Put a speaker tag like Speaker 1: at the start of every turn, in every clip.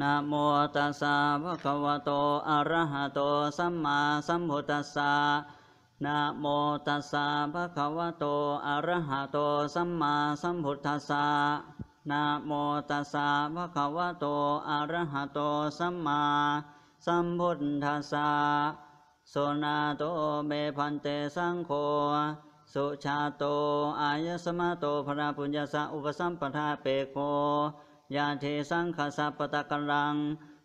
Speaker 1: นะโมตัสสะภะคะวะโตอะระหะโตสัมมาสัมพุทธัสสะนะโมตัสสะภะคะวะโตอะระหะโตสัมมาสัมพุทธัสสะนะโมตัสสะภะคะวะโตอะระหะโตสัมมาสัมพุทธัสสะโสนาโตเมพันเตสังโฆสุชาโตอายสมาโตพระปุญญาสะอุปสัมปทาเปโคยาเทสังขสัปตะกลัง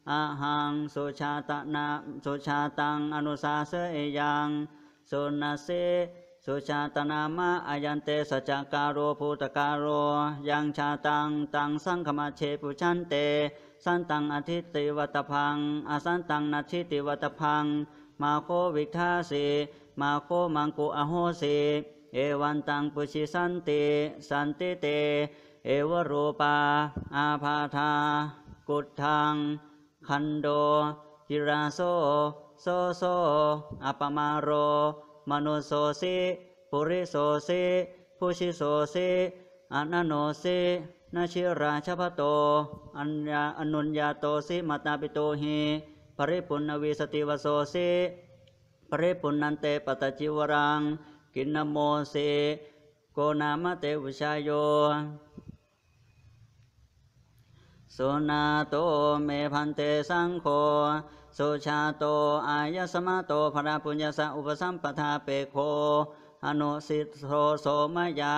Speaker 1: อาหังสุชาตนาสุชาตัง อนุสาเสยยังสุนัสเสสุชาตนามะอายันเตสจักการโรภูตการโรยังชาตัง ตังสังขมาเชปุชันเต สันตังอธิติวัตพังอาสันตังนาทิติวัตพัง มาโควิทาสีมาโคมังกุอโหสีเอวันตังปุชิสันติสันติเตเอวโรปา อาพาธา กุฏทังคันโดฮิราโซโซโซอัปมาโร มนุโสสิปุริโสสิผู้ชิโสสิอนันโนสินาชิราชพโตอัญญาอนุญญาโตสิมาตาปิโตหิปริปุณวิสติวโสสิปริปุณันเตปตจิวรัง กินนโมสิโกนามเตวิชายโยสุนาโต เมพันเตสังโฆ สุชาโต อายสมาโตพระปุญญาสอุปสัมปทาเปโคอนุสิทโสโสมยา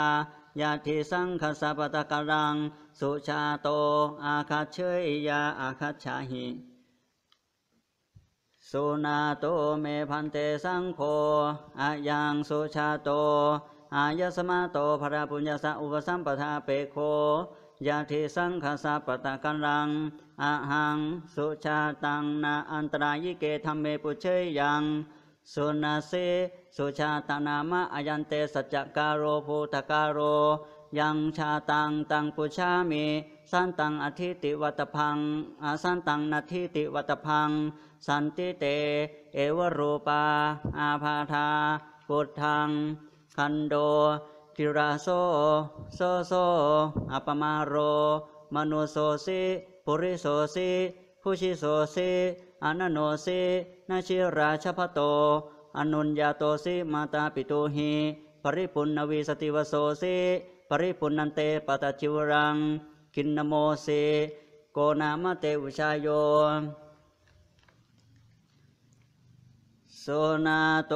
Speaker 1: ยาทิสังคสปตะกรัง สุชาโตอาคาเชยยาอาคาชาหิสุนาโต เมพันเตสังโฆ อายังสุชาโต อายสมาโตพระปุญญาสอุปสัมปทาเปโคยาทิสังขสาปตะกันรังอาหังสุชาตังนาอันตรายิเกธรรมเมปุเชยยังสุนาเสสุชาตานามะอายันเตสัจจการโรภูตการโรยังชาตังตังปุชามีสันตังอธิติวัตพังอาสันตังนาธิติวัตพังสันติเตเอวรูปาอาภาธาปุถังคันโดิราโซโซโซอัปมาโรมนุโสสิ ปุริโสสิผู้ชิโสสิอนันโนสินาชิราชพโต อนุญญาโตสิ มาตาปิตหิปริปุณณวีสติวโสสิปริปุณันเตปตจิวรัง กินนโมสิโกนามเตวิชายโยสุนาโต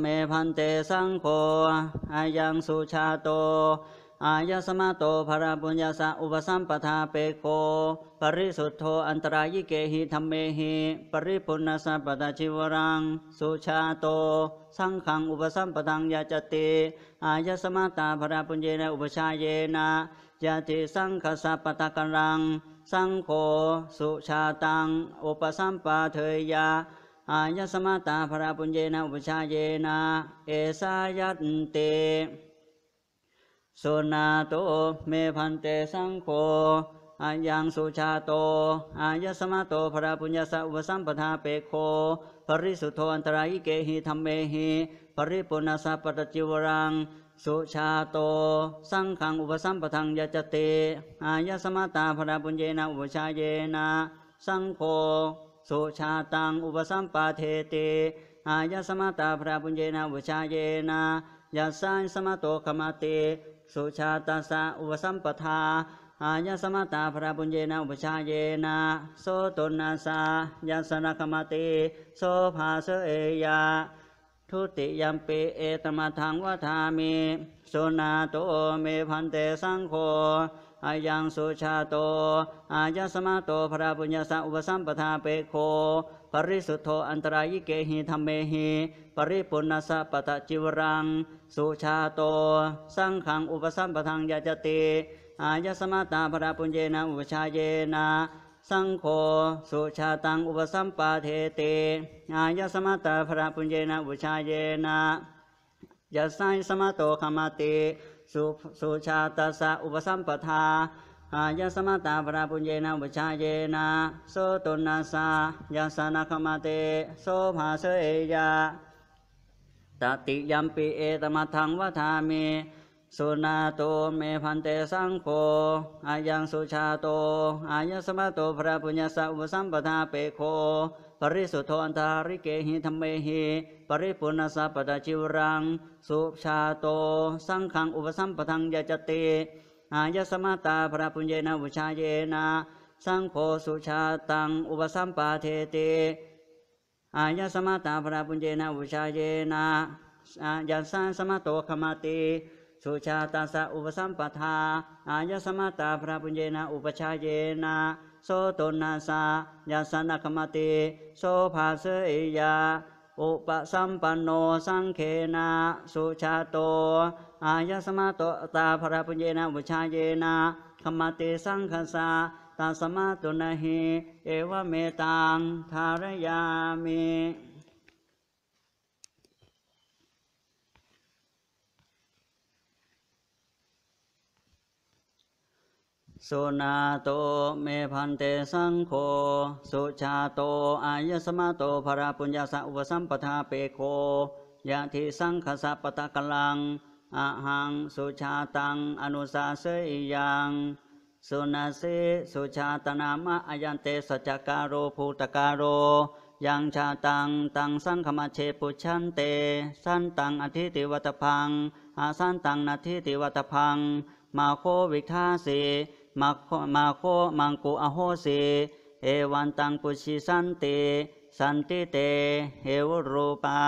Speaker 1: เมพันเตสังโฆ อายังสุชาโต อายสมาโตภราบุญญาสะอุปสัมปทาเปโคปริสุทโธ อันตรายิเกหิธรรมเมหิปริปุณสัพตะชิวรัง สุชาโต สังขังอุปสัมปทังยาจติ อายสมาตาภราปุญเยนะอุปชาเยนะยาติสังขสัพตะกัง สังโฆ สุชาตังอุปสัมปาเทยาอายัสมาตาพราปุญเยนะอุปชาเยนะเอสายัตเตสุนาโตเมพันเตสังโฆอายังสุชาโตอายสมาโตพระปุญญาสอุปสัมปทาเปโคปริสุทโธอันตรายเกหิธรรมเมหิปริปุณสะปัตจิวรังสุชาโตสังขังอุปสัมปทังยจเตอายสมาตาพระปุญเยนะอุปชาเยนะสังโฆสุชาตังอุปสัมปาเทติอายสมตาพระปุญเยนาวุชาเยนายาสันสมโตขมาติสุชาตาสะอุปสัมปทา อายสมตาพระปุญเยนาวุปชาเยนาโสตุนาสายาสนาขมาติโสภาเสเอยาทุติยมปิเอตมาทังวทามิสุนาโตเมพันเตสังโฆอายังสุชาโต อายสมาโตพระปุญญาสัอุปสัมปทาเปโคปริสุทโธอันตรายิเกหิธรรมเมหิปริปุณสัปตะจิวรัง สุชาโต สังขังอุปสัมปทางยาจติอายสมาตาพระปุญเยนะอุปชาเยนะสังโฆสุชาตังอุปสัมปาเทเตอายสมัตาพระปุญเยนะอุชาเยนะยะไซสมัตโตขมาติสุสุชาตัสสะอุปสัมปทาอายสมัตาพระปุญเยนะอุชาเยนะโสตุนาสายาสนาขมาติโสภาเสเอยะตติยัมปิเอตมาทังวทามีสุนาโต เมพันเตสังโฆ อายังสุชาโต อายสมะโต พระปุญญาสัพสัมปทาเปโคปริสุทธอนทาริเกหิธรรมเมหิ ปริปุณสัพตะชิวรัง สุชาโต สังขังอุปสัมปทังยจติอายสมะตาพระปุญเยนาวุชาเยนา สังโฆสุชาตังอุปสัมปาเทติ อายสมะตาพระปุญเยนาวุชาเยนาอายัสัะสมะโตขมาติสุชาตาสะอุปสัมปทา อายสมาตาพระปุญเยนะอุปชาเยนะโสตุนาสายาสนาคมติ โสภาเสียาอุปสัมปันโนสังเคนาสุชาโต อายสมาโตตาพระปุญเยนะอุชาเยนะขมติสังคสาตาสมาตุนะหิเอวเมตัง ทารยามิสุนาโต เมพันเตสังโฆ สุชาโต อายสมาโตภราปุญญาสอุปสัมปทาเปโคยะทิสังขสัปตะกลังอะหัง สุชาตัง อนุสาเสยยังสุนาสิ สุชาตนามะอายันเต สัจการโรภูตการโรยังชาตัง ตังสังขมาเชปุชันเต สันตังอธิติวัตพังอาสันตังนาทิติวัตพัง มาโควิกทาสีมาโคมาโคมังคุอโหสิเอวันตังปุชิสันติสันติเตเหวโรปา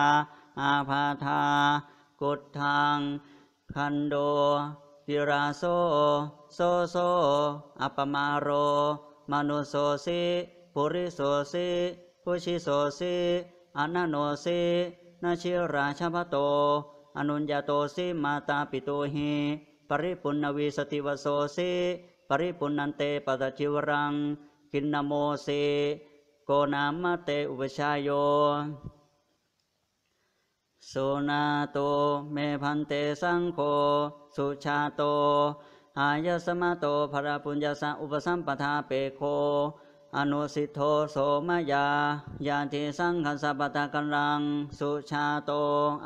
Speaker 1: อาพาธากุทางคันโดปิราโซโซโซอัปมาโร มนุโสสิปุริโสสิปุชิโสสิอนนโนสินาชิราชพโต อนุญญาโตสิมาตาปิโตหิปริปุณวิสติวโสสิปริปุนันเตปตจิวรังกินนโมเสโกนามเตอุปชายโยสุนาโตเมพันเตสังโฆสุชาโตอายสมาโตภราปุญญาสัอุปสัมปทาเปโคอนุสิทโธโสมยายาทิสังขสัปตะกันรัง สุชาโต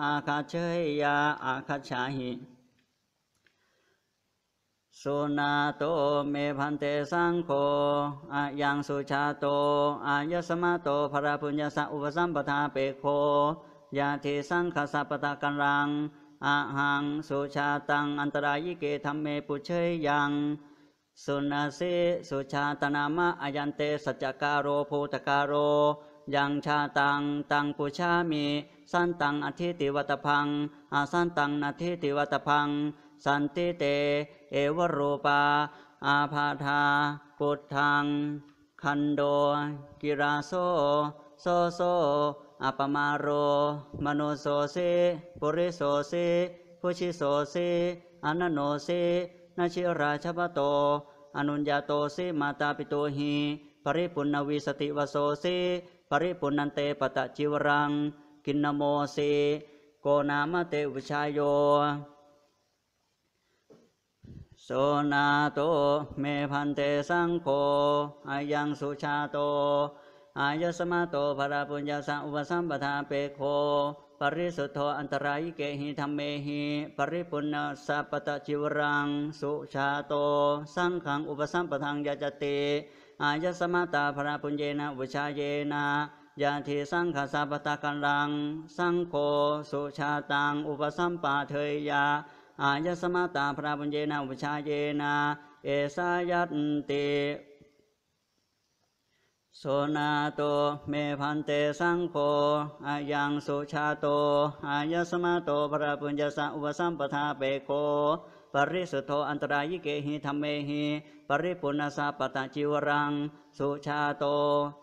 Speaker 1: อาคาเชยยาอาคาชาหิสุนาโต เมพันเตสังโฆอายังสุชาโต อายสมาโตภราพุญญาสัอุปสัมปทาเปโคยาทิสังขสัปตะกันรังอาหังสุชาตัง อันตรายิเกธรรมเมปุเชยยัง สุนาสิสุชาตนามะอายันเตสัจการโรภูตการโรยังชาตัง ตังปุชามีสันตังอธิติวัตพังอาสันตังนาทิติวัตพังสันติเต เอวโรปา อาภาธาปุถัง คันโด กิราโซโซโซ อปมาโร มโนโสเซปุริโสเซูุชิโสเซอนนโนเซนาชิราชปโต อนุญญาโตเซมาตาปิโตหีปริปุณวิสติวโสเซปริปุนันเตปตะจิวรัง กินนโมเซโกนามเตวิชายโยโซนาโต เมพันเตสังโฆอายังสุชาโตอายสมาโตภราปุญญาสังอุปสัมปทาเปโค ปริสุทธอันตรายเกหิธรรมเมหิปริปุณสัพตะจิวรัง สุชาโตสังขังอุปสัมปทังยาจติอายสมาตาภราปุญเยนะวุชาเยนะยาทิสังขสัพตะกันลังสังโฆสุชาตังอุปสัมปาเทยยาอายสมาตาพระปัญเยนาอุปชาเยนา เอสายัตติโสนาโตเมพันเตสังโฆอายังสุชาโต อายสมาโตพระปุญญาสัอุปสัมปทาเปโคปริสุทโธอันตรายิเกหิธรรมเมหิปริปุณสาปตะจิวรัง สุชาโต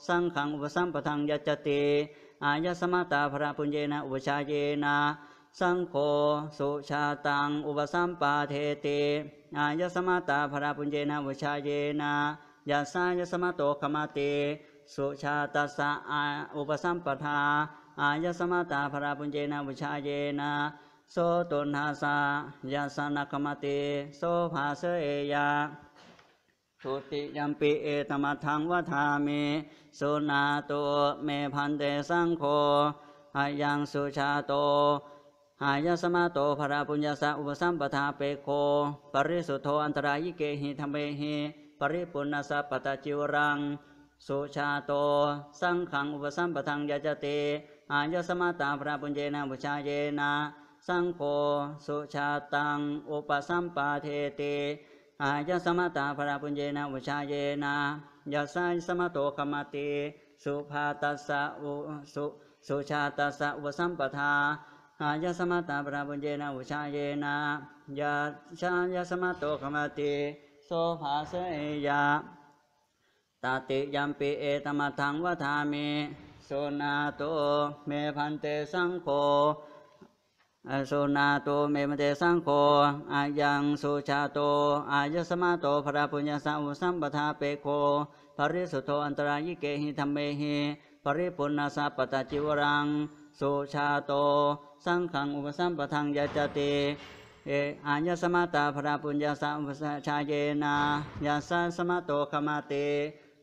Speaker 1: สังขังอุปสัมปทังยจติอายสมาตาพระปุญเยนะอุปชาเยนาสังโฆสุชาตังอุปสัมปาเทติอายสมาตาภราปุญเจนะวิชาเยนะยาสายสมาโตขมาติสุชาตัสสะอุปสัมปทาอายสมาตาภราปุญเจนะวิชาเยนะโสตุนหาสายาสนขมติโสภาเสเอยาทุติยัมปิเอตมาทังวัฏามิสุนาโตเมพันเตสังโฆอายังสุชาโตหายาสมาโตภราปุญญาสะอุปสัมปทาเปโคปริสุทโธอันตรายิเกหิธรรมเหิปริปุณสัพปตจิวรัง สุชาโตสังขังอุปสัมปทังยาจเตอายสมาตาพระปุญเจนะบุชาเยนะสังโฆสุชาตังอุปสัมปาเทติอายสมาตาพระปุญเจนะบุชาเยนะยาสัยสมาโตขมาติสุภาตัสสะอุสุสุชาตัสสะอุปสัมปทาอายสมัตตาปราบุญเจนะอุชาเยนะยาชายสมัตโตขมาติโสภาเสยะตติยัมปิเอตมาทังวทามิโสนาโต เมพันเตสังโฆโสนาโตเมมเตสังโฆอายังสุชาโต อายสมาโต พระปุญญาสัมสัมปทาเปโคภริสุโทอันตรายิเกหิธรรมเมหิภริปุณาสัปตะจิวรัง สุชาโตสังขังอุปสัมปทังยาจติเออายสมาตาพระปุญญาสัมปชาเยนายาสสมาโตขมาเต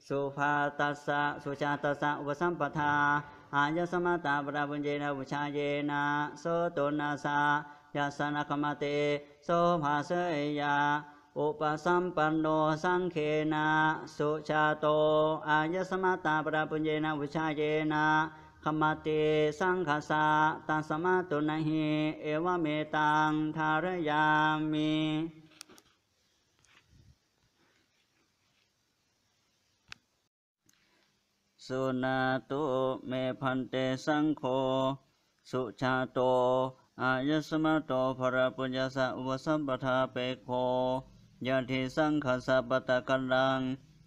Speaker 1: สุภาตัสสะสุชาตัสสะอุปสัมปทาอายสมาตาปราบุญเยนะบุชาเยนาโสตุนาสายาสนาขมาเตโสภาเสยยาอุปสัมปันโนสังเขนา สุชาโต อายสมาตาปราบุญเยนะบุชาเยนาขมติสังขสาตาสมาตุนหิเอวเมตังทารยามีสุนาตุเมพันเตสังโฆสุชาโตอายสมโตภรปุญญาสะวสัมปทาเปโคยาทิสังขสัปตะกันดัง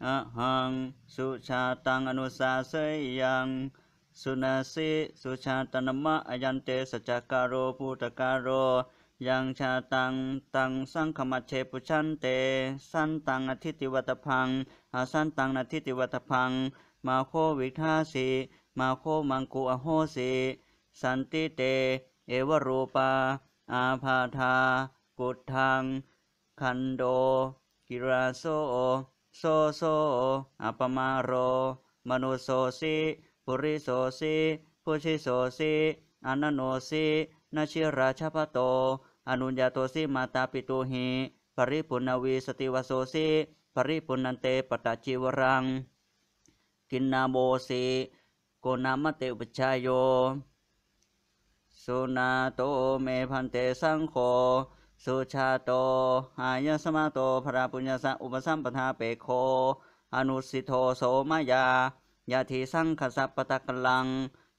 Speaker 1: อะหังสุชาตังอนุสาเสยยังสุนาสิสุชาตนมะอยันเตสจักการโรภูตการโรยังชาตังตังสังขมัเชปุชันเตสันตังอธิติวัตพังอาสันตังอธิติวัตพังมาโควิทาสีมาโคมังกุอโหสีสันติเตเอวรูปาอาพาธากุทังคันโดกิราโซโซโซอปมาโรมนุโสสิปุริโสสิผู้ชิโสสิอนนโนสินาชิราชพโต อนุญาโตสิมาตาปิตุหิปริปุณวีสติวโสสิปริปุนันเตปตาจิวรัง กินนาโมสิโกนามเตวุปชายโยสุนาโตเมพันเตสังโฆสุชาโตหายสมาโตพระปุญญาสอุปสัมปทาเปโค อนุสิโทโสมายายาทีสังคสัพปตะกลัง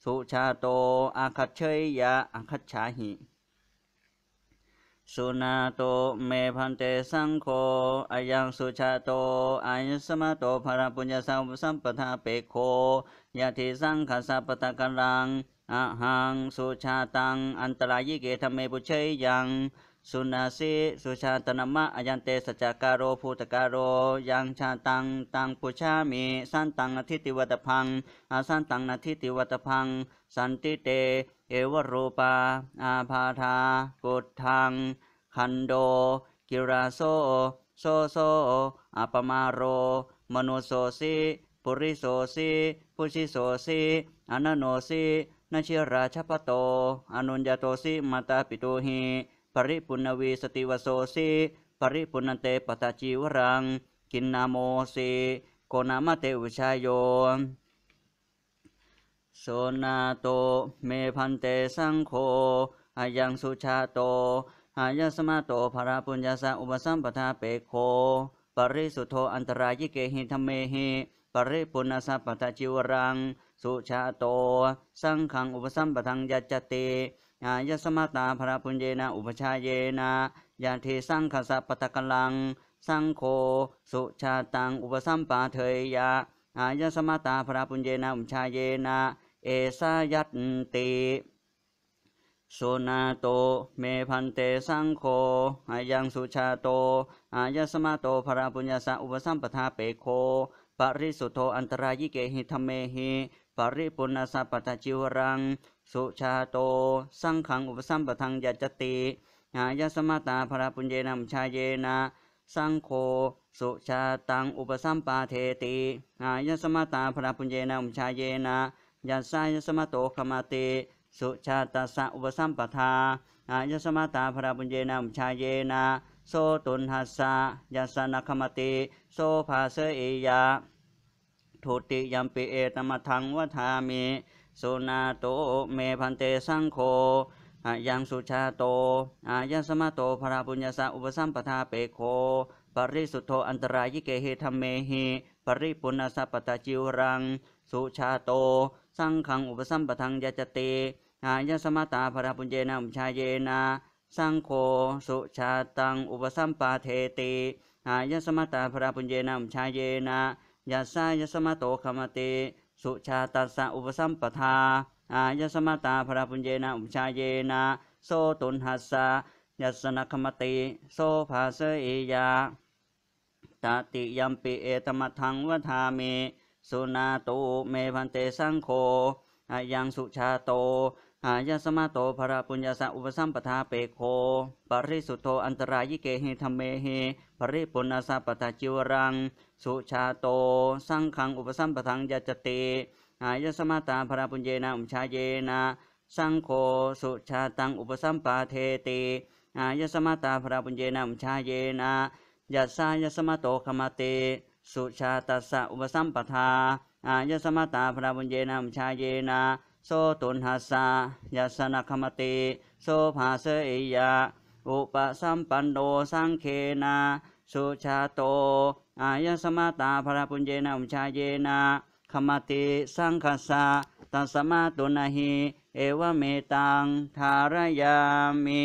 Speaker 1: สุชาโตอาคัจเชยยาอาคัจฉาหิสุนาโตเมพันเตสังโฆอายังสุชาโตอายสมาโตภรปุญญาสัมสัมปทาเปโคยาทิสังขสัพปตะกัลังอะหังสุชาตัง อันตรายิเกธเมปุเชยยังสุนาสีสุชาตนามะอยันเตสจัการโรภูตการโรยังชาตังตังปุชามีสันตังอธิติวัตพังอาสันตังอธิติวัตพัง สันติเต เอวรูปา อาภาธา กุทัง คันโด กิราโซโซโซอัปมาโร มนุโสสีปุริโสสีปุชิโสสีอนโนสีนชิราชพโต อนุญญโตสีมาตาปิตุหีปริปุณวีสติวโสสีปริปุณเตปตาจีวรัง กินนาโมสีโกนามเตวิชายโยโสนาโต เมพันเตสังโฆอายังสุชาโตอายสมาโตภราปุญญาสะอุปสัมปทาเปโคปริสุโธอันตรายิเกหิธรรมเมหิ ปริปุณสัพปทจิวรัง สุชาโตสังขังอุปสัมปทังยัจจติญายสมาตาพระปุญเยนะอุปชาเยนะยาทีสังขสปตะกลังสังโฆสุชาตังอุปสัมปาเทยยะอายสมาตาพระปุญเยนะอุปชาเยนะเอสายัตติสุนาโตเมพันเตสังโฆอายังสุชาโตอายสมาโตพระปุญญาสัอุปสัมปทาเปโค ปริสุโธอันตรายิเกหิธรรมเมหิปริปุณสพปตจิวรังสุชาโตสังขังอุปสัมปทังยัจติ หายสมาตาพระปุญเยนัมชาเยนะสังโฆสุชาตัง อุปสัมปาเทติ หายสมาตาพระปุญเยนัมชาเยนะยัสายสมาโตขมาติ สุชาตัสสะ อุปสัมปทาหายสมาตาพระบุญเยนามชาเยนาโสตุนหัสสะ ยัสนาขมาติ โสภาเสอียะทุติยัมปิเอตมะทังวทามิสุนาโต เมพันเตสังโฆยังสุชาโตอายสมาโตพระปุญญาสาอุปสัมปทาเปโค ปริสุทโธอันตรายิเกเหธรรมเมหิปริปุณสัพปตาจิวรัง สุชาโต สังขังอุปสัมปทังยจเตอายสมาตาพระปุญเจนาอุชาเยนาสังโฆ สุชาตังอุปสัมปาเทติอายสมาตาพระปุญเจนาอุชาเยนายาสายสมาโตขมติสุชาตัสสะอุปสัมปทา อายสมาตาพระปุญเยนะอุชาเยนะโซตุนหัสสะยัสนคมติ โซภาเสออยาตติยัมปิเอตมะทังวทามิสุนาตุเมพันเตสังโฆอายังสุชาโตอายาสมาโตภราปุญญาสอุปสัมปทาเปโคปริสุทโธอันตรายิเกเฮธรรมเมเฮปริปุณาสาปตาจิวรังสุชาโตสร้างขังอุปสัมปทังยจเตหายาสมาตาภราปุญเยนะอุชาเยนะสร้างโฆสุชาตังอุปสัมปาเทติหายาสมาตาภราปุญเยนะอุชาเยนะยัสสายสมาโตขมาเตสุชาตัสสะอุปสัมปทาอายสมาตาภราบุญเยนะอุชาเยนะโสตุนหัสสะยาสนคมติ โสภาเสอิยะ อุปสัมปันโนสังเคนาสุชาโต อายสมาตาพระปุญเยนะอุชาเยนะคมติสังคสะตัสมาตุนหิ เอวเมตัง ทารยามิ